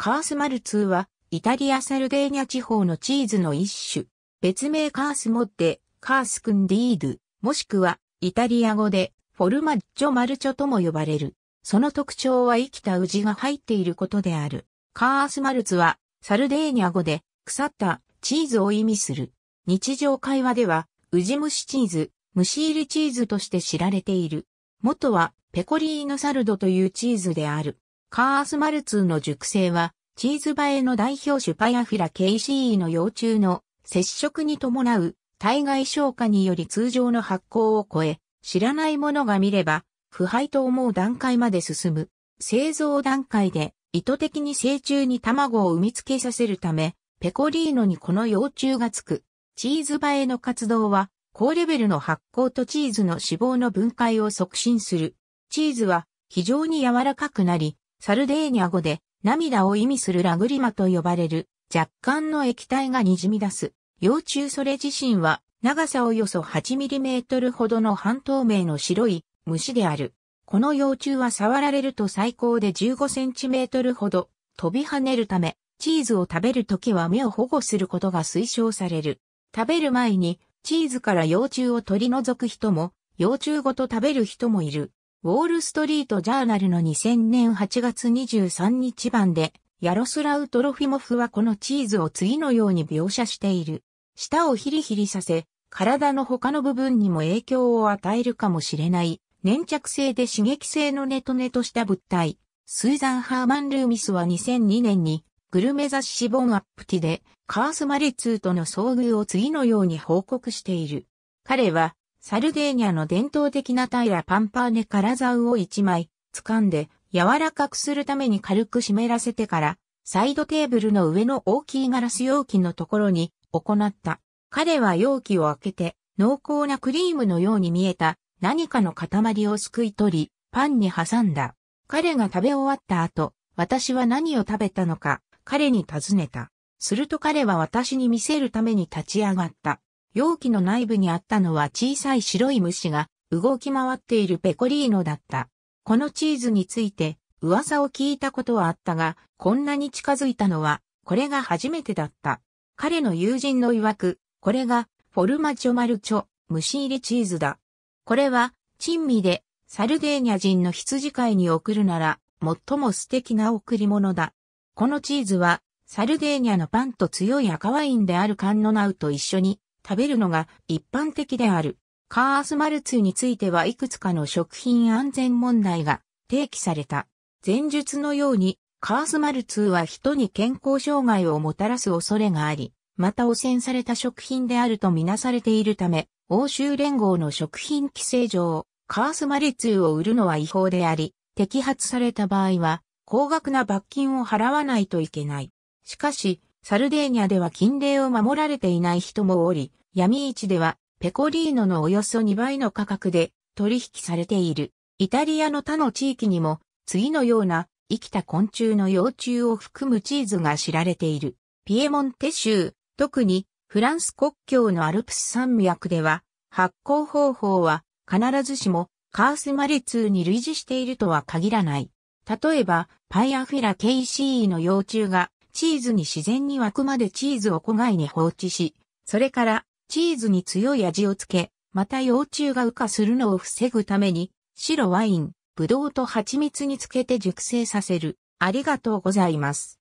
カースマルツーは、イタリアサルデーニャ地方のチーズの一種。別名カースモッデ、カースクンディード、もしくは、イタリア語で、フォルマッジョマルチョとも呼ばれる。その特徴は生きたウジが入っていることである。カースマルツは、サルデーニャ語で、腐ったチーズを意味する。日常会話では、ウジ蒸しチーズ、蒸し入りチーズとして知られている。元は、ペコリーノサルドというチーズである。カースマルツの熟成は、チーズバエの代表種パイアフィラ KCE の幼虫の接触に伴う体外消化により通常の発酵を超え、知らないものが見れば、腐敗と思う段階まで進む。製造段階で意図的に成虫に卵を産み付けさせるため、ペコリーノにこの幼虫がつく。チーズバエの活動は、高レベルの発酵とチーズの脂肪の分解を促進する。チーズは非常に柔らかくなり、サルデーニャ語で涙を意味するラグリマと呼ばれる若干の液体が滲み出す。幼虫それ自身は長さおよそ8トルほどの半透明の白い虫である。この幼虫は触られると最高で1 5トルほど飛び跳ねるため、チーズを食べるときは目を保護することが推奨される。食べる前にチーズから幼虫を取り除く人も、幼虫ごと食べる人もいる。ウォールストリートジャーナルの2000年8月23日版で、ヤロスラウ・トロフィモフはこのチーズを次のように描写している。舌をヒリヒリさせ、体の他の部分にも影響を与えるかもしれない。粘着性で刺激性のネトネトした物体。スーザン・ハーマン・ルーミスは2002年に、グルメ雑誌ボンアップティで、カース・マリツーとの遭遇を次のように報告している。彼は、サルデーニャの伝統的な平パンパーネからザウを1枚掴んで柔らかくするために軽く湿らせてからサイドテーブルの上の大きいガラス容器のところに行った。彼は容器を開けて濃厚なクリームのように見えた何かの塊をすくい取りパンに挟んだ。彼が食べ終わった後、私は何を食べたのか彼に尋ねた。すると彼は私に見せるために立ち上がった。容器の内部にあったのは小さい白い虫が動き回っているペコリーノだった。このチーズについて噂を聞いたことはあったが、こんなに近づいたのは、これが初めてだった。彼の友人の曰く、これが、フォルマチョマルチョ、虫入りチーズだ。これは、珍味で、サルデーニャ人の羊飼いに贈るなら、最も素敵な贈り物だ。このチーズは、サルデーニャのパンと強い赤ワインであるカンノナウと一緒に、食べるのが一般的である。カースマルツについてはいくつかの食品安全問題が提起された。前述のように、カースマルツは人に健康障害をもたらす恐れがあり、また汚染された食品であるとみなされているため、欧州連合の食品規制上、カースマルツを売るのは違法であり、摘発された場合は、高額な罰金を払わないといけない。しかし、サルデーニャでは禁令を守られていない人もおり、闇市ではペコリーノのおよそ2倍の価格で取引されている。イタリアの他の地域にも次のような生きた昆虫の幼虫を含むチーズが知られている。ピエモンテ州、特にフランス国境のアルプス山脈では発酵方法は必ずしもカースマリツに類似しているとは限らない。例えば、パイアフィラケイシーの幼虫がチーズに自然に沸くまでチーズを庫外に放置し、それからチーズに強い味をつけ、また幼虫が羽化するのを防ぐために、白ワイン、ブドウと蜂蜜につけて熟成させる。ありがとうございます。